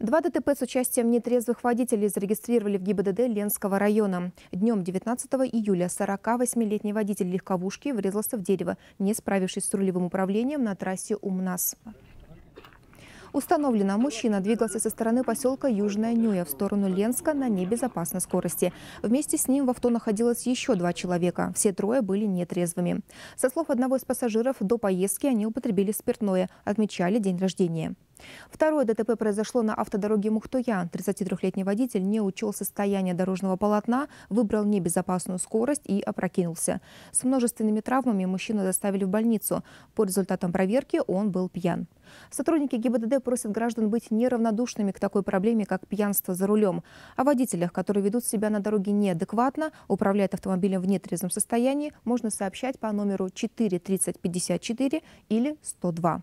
Два ДТП с участием нетрезвых водителей зарегистрировали в ГИБДД Ленского района. Днем 19 июля 48-летний водитель легковушки врезался в дерево, не справившись с рулевым управлением на трассе Умнас. Установлено, мужчина двигался со стороны поселка Южная Нюя в сторону Ленска на небезопасной скорости. Вместе с ним в авто находилось еще два человека. Все трое были нетрезвыми. Со слов одного из пассажиров, до поездки они употребили спиртное, отмечали день рождения. Второе ДТП произошло на автодороге Мухтуя. 33-летний водитель не учел состояние дорожного полотна, выбрал небезопасную скорость и опрокинулся. С множественными травмами мужчину доставили в больницу. По результатам проверки он был пьян. Сотрудники ГИБДД просят граждан быть неравнодушными к такой проблеме, как пьянство за рулем. О водителях, которые ведут себя на дороге неадекватно, управляют автомобилем в нетрезвом состоянии, можно сообщать по номеру 43054 или 102.